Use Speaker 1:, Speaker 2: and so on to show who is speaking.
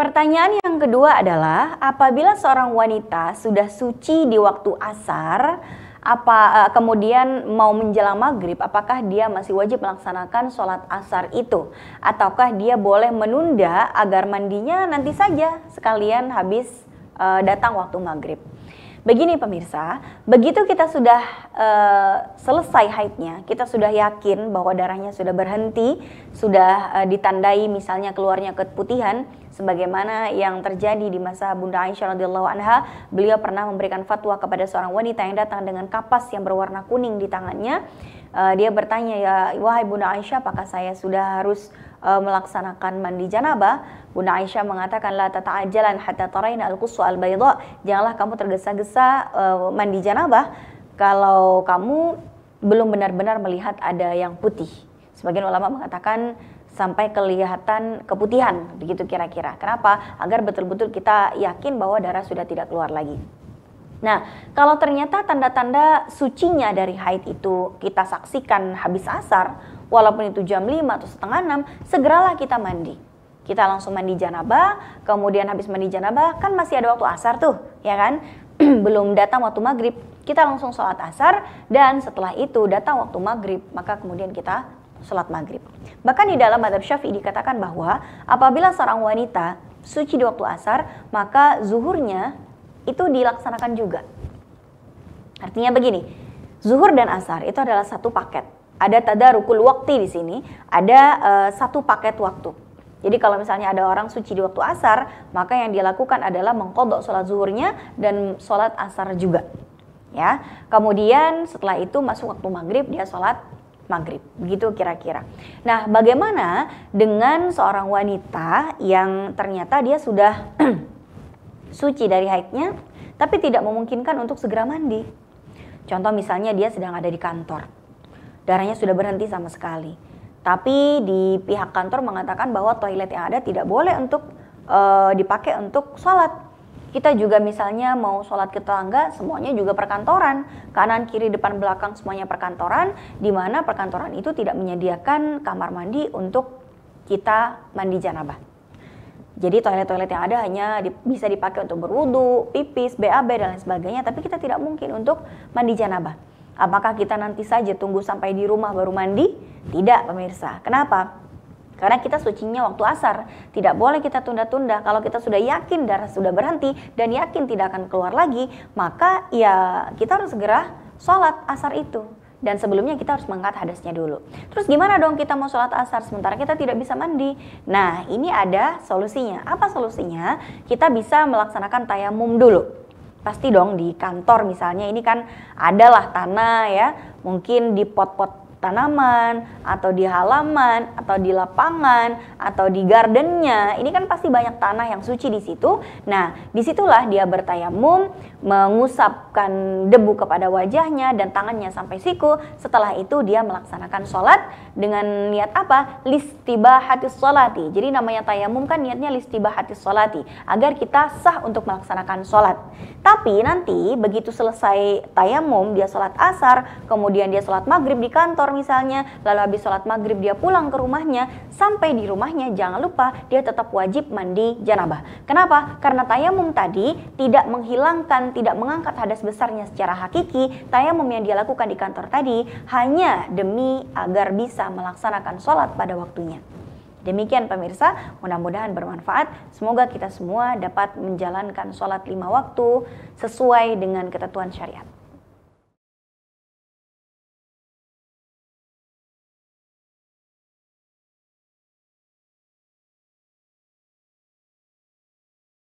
Speaker 1: Pertanyaan yang kedua adalah apabila seorang wanita sudah suci di waktu asar, apa eh, kemudian mau menjelang maghrib apakah dia masih wajib melaksanakan sholat asar itu ataukah dia boleh menunda agar mandinya nanti saja sekalian habis uh, datang waktu maghrib begini pemirsa begitu kita sudah uh, selesai haidnya kita sudah yakin bahwa darahnya sudah berhenti sudah uh, ditandai misalnya keluarnya keputihan sebagaimana yang terjadi di masa Bunda Aisyah radhiyallahu anha beliau pernah memberikan fatwa kepada seorang wanita yang datang dengan kapas yang berwarna kuning di tangannya uh, dia bertanya ya wahai Bunda Aisyah apakah saya sudah harus eh, melaksanakan mandi janabah Bunda Aisyah mengatakan la tata'ajalan hatta taraina al-quswa al janganlah kamu tergesa-gesa uh, mandi janabah kalau kamu belum benar-benar melihat ada yang putih sebagian ulama mengatakan sampai kelihatan keputihan begitu kira-kira. Kenapa? Agar betul-betul kita yakin bahwa darah sudah tidak keluar lagi. Nah, kalau ternyata tanda-tanda sucinya dari haid itu kita saksikan habis asar, walaupun itu jam 5 atau setengah 6, segeralah kita mandi. Kita langsung mandi janabah, kemudian habis mandi janabah kan masih ada waktu asar tuh, ya kan? Belum datang waktu maghrib, kita langsung sholat asar dan setelah itu datang waktu maghrib, maka kemudian kita sholat maghrib. Bahkan di dalam madhab syafi'i dikatakan bahwa apabila seorang wanita suci di waktu asar, maka zuhurnya itu dilaksanakan juga. Artinya begini, zuhur dan asar itu adalah satu paket. Ada tadarukul waktu di sini, ada uh, satu paket waktu. Jadi kalau misalnya ada orang suci di waktu asar, maka yang dilakukan adalah mengkodok sholat zuhurnya dan sholat asar juga. Ya, kemudian setelah itu masuk waktu maghrib dia sholat maghrib. Begitu kira-kira. Nah, bagaimana dengan seorang wanita yang ternyata dia sudah suci dari haidnya, tapi tidak memungkinkan untuk segera mandi? Contoh misalnya dia sedang ada di kantor, darahnya sudah berhenti sama sekali. Tapi di pihak kantor mengatakan bahwa toilet yang ada tidak boleh untuk e, dipakai untuk sholat kita juga misalnya mau sholat ke tetangga, semuanya juga perkantoran. Kanan, kiri, depan, belakang semuanya perkantoran, di mana perkantoran itu tidak menyediakan kamar mandi untuk kita mandi janabah. Jadi toilet-toilet yang ada hanya di, bisa dipakai untuk berwudu, pipis, BAB dan lain sebagainya, tapi kita tidak mungkin untuk mandi janabah. Apakah kita nanti saja tunggu sampai di rumah baru mandi? Tidak, pemirsa. Kenapa? Karena kita sucinya waktu asar, tidak boleh kita tunda-tunda. Kalau kita sudah yakin darah sudah berhenti dan yakin tidak akan keluar lagi, maka ya kita harus segera sholat asar itu. Dan sebelumnya kita harus mengangkat hadasnya dulu. Terus gimana dong kita mau sholat asar sementara kita tidak bisa mandi? Nah ini ada solusinya. Apa solusinya? Kita bisa melaksanakan tayamum dulu pasti dong di kantor misalnya ini kan adalah tanah ya mungkin di pot-pot tanaman, atau di halaman, atau di lapangan, atau di gardennya. Ini kan pasti banyak tanah yang suci di situ. Nah, disitulah dia bertayamum, mengusapkan debu kepada wajahnya dan tangannya sampai siku. Setelah itu dia melaksanakan sholat dengan niat apa? hati sholati. Jadi namanya tayamum kan niatnya hati sholati. Agar kita sah untuk melaksanakan sholat. Tapi nanti begitu selesai tayamum, dia sholat asar, kemudian dia sholat maghrib di kantor, kantor misalnya, lalu habis sholat maghrib dia pulang ke rumahnya, sampai di rumahnya jangan lupa dia tetap wajib mandi janabah. Kenapa? Karena tayamum tadi tidak menghilangkan, tidak mengangkat hadas besarnya secara hakiki, tayamum yang dia lakukan di kantor tadi hanya demi agar bisa melaksanakan sholat pada waktunya. Demikian pemirsa, mudah-mudahan bermanfaat. Semoga kita semua dapat menjalankan sholat lima waktu sesuai dengan ketentuan syariat.